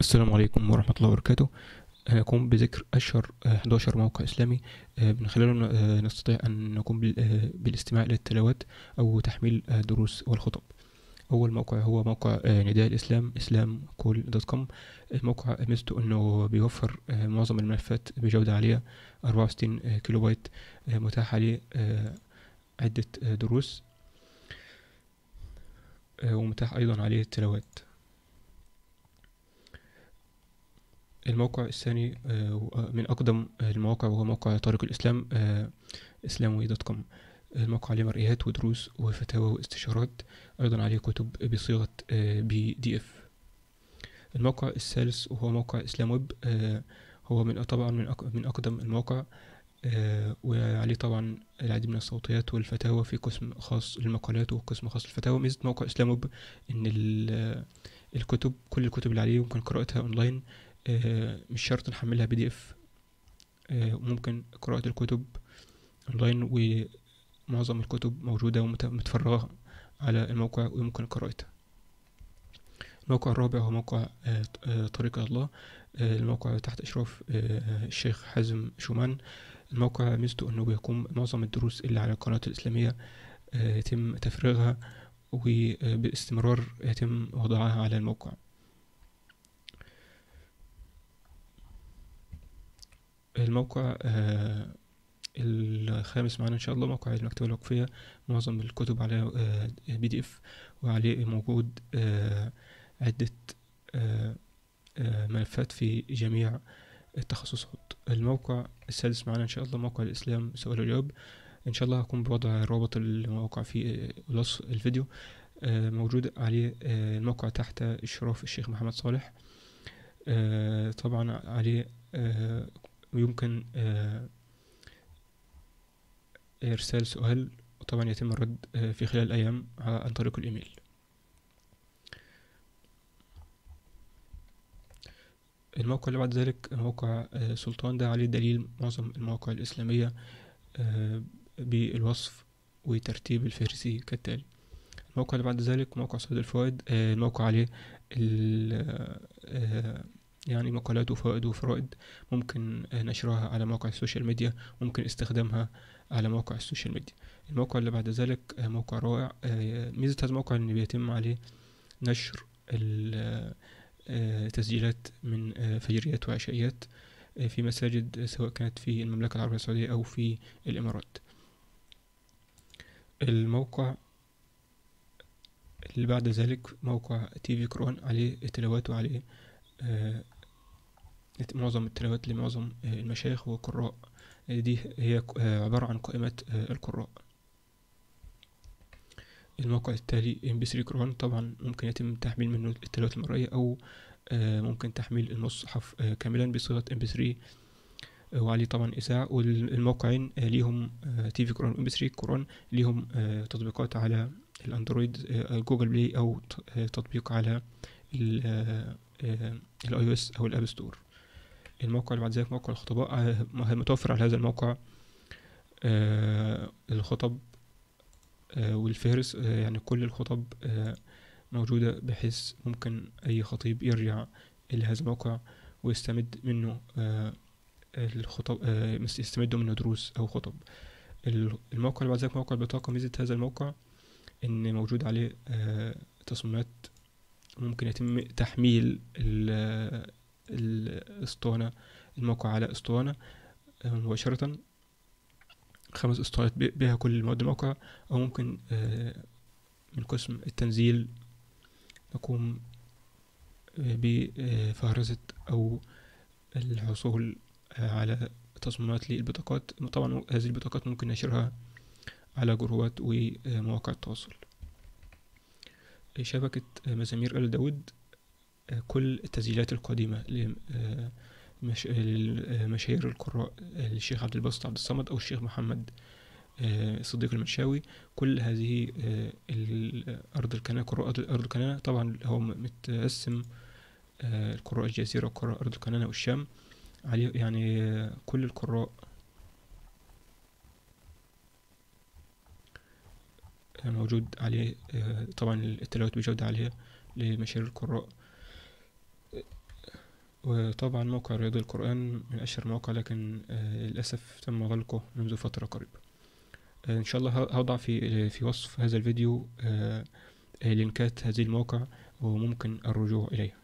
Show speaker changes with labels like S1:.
S1: السلام عليكم ورحمة الله وبركاته هنقوم بذكر أشهر 11 آه، موقع إسلامي آه، من خلاله آه، نستطيع أن نقوم بالاستماع للتلاوات أو تحميل دروس والخطب أول موقع هو موقع نداء الإسلام إسلام كول دوت كوم الموقع ميزته أنه بيوفر معظم الملفات بجودة عالية 64 كيلو بايت متاح عليه عدة دروس ومتاح أيضا عليه التلاوات الموقع الثاني آه، من أقدم المواقع وهو موقع طارق الإسلام آه، إسلاموي دوت كوم الموقع عليه مرئيات ودروس وفتاوى واستشارات أيضا عليه كتب بصيغة بي دي اف الموقع الثالث وهو موقع إسلام ويب آه، هو من طبعا من من أقدم المواقع وعليه طبعا العديد من الصوتيات والفتاوى في قسم خاص للمقالات وقسم خاص للفتاوى ميزة موقع إسلام ويب إن الكتب كل الكتب اللي عليه يمكن قراءتها أونلاين آه، مش شرط نحملها بي دي اف ممكن قراءة الكتب اونلاين ومعظم الكتب موجودة ومتفرغة على الموقع ويمكن قراءتها الموقع الرابع هو موقع آه، آه، طريق الله الموقع تحت إشراف الشيخ حازم شومان الموقع ميزته أنه بيقوم معظم الدروس اللي على القناة الإسلامية يتم تفريغها وباستمرار يتم وضعها على الموقع الموقع آه، الخامس معانا ان شاء الله موقع المكتبه الوقفيه معظم الكتب عليه آه، بي دي اف وعليه موجود آه، عده ملفات في جميع التخصصات الموقع السادس معانا ان شاء الله موقع الاسلام سؤال وجواب ان شاء الله هكون بوضع رابط الموقع في وصف الفيديو موجود عليه الموقع تحت اشراف الشيخ محمد صالح طبعا عليه ويمكن آه، إرسال سؤال وطبعا يتم الرد آه، في خلال الأيام آه، عن طريق الإيميل الموقع اللي بعد ذلك موقع سلطان ده عليه دليل معظم المواقع الإسلامية بالوصف وترتيب الفهرسي كالتالي الموقع اللي بعد ذلك موقع صيد الفوائد الموقع عليه يعني مقالات وفوائد وفرائد ممكن نشرها على موقع السوشيال ميديا ممكن استخدامها على موقع السوشيال ميديا الموقع اللي بعد ذلك آه، موقع رائع آه، ميزة هذا الموقع ان بيتم عليه نشر آه، تسجيلات من فجريات وعشائيات في مساجد سواء كانت في المملكة العربية السعودية أو في الإمارات الموقع اللي بعد ذلك موقع تي في قرآن عليه تلاوات وعليه آه، معظم التلاوات لمعظم آه، المشايخ والقراء آه، دي هي عبارة عن قائمة القراء الموقع التالي mp3 قرآن طبعا ممكن يتم تحميل منه التلاوات المرئية أو ممكن تحميل النص كاملا بصيغة mp3 وعليه طبعا إساعة والموقعين ليهم تي في قرآن وام 3 قرآن ليهم تطبيقات على الأندرويد جوجل بلاي أو تطبيق على آه، الاي او اس او الاب ستور الموقع اللي بعد ذلك موقع الخطباء آه، متوفر على هذا الموقع آه، الخطب والفهرس يعني كل الخطب موجودة بحيث ممكن أي خطيب يرجع إلى هذا الموقع ويستمد منه الخطب يستمدوا منه دروس أو خطب الموقع اللي بعد ذلك موقع البطاقة ميزة هذا الموقع إن موجود عليه تصميمات ممكن يتم تحميل الاسطوانة الموقع على اسطوانة آه، مباشرة خمس اسطوانات بها كل مواد الموقع او ممكن آه، من قسم التنزيل نقوم آه، بفهرسة او الحصول على تصميمات للبطاقات طبعا هذه البطاقات ممكن نشرها على جروبات ومواقع التواصل شبكة مزامير آل داود كل التسجيلات القديمة لمشاهير القراء الشيخ عبد الباسط عبد الصمد أو الشيخ محمد آه، صديق المنشاوي كل هذه الأرض آه، القناة قراءات أرض القناة طبعا هو متقسم آه، القراء الجزيرة وقراء أرض القناة والشام عليه يعني كل القراء موجود عليه آه، طبعا التلاوة بجودة عالية لمشاهير القراء وطبعا موقع رياض القرآن من أشهر مواقع لكن آه، للأسف تم غلقه منذ فترة قريبة آه، إن شاء الله هضع في في وصف هذا الفيديو لينكات هذه المواقع وممكن الرجوع إليها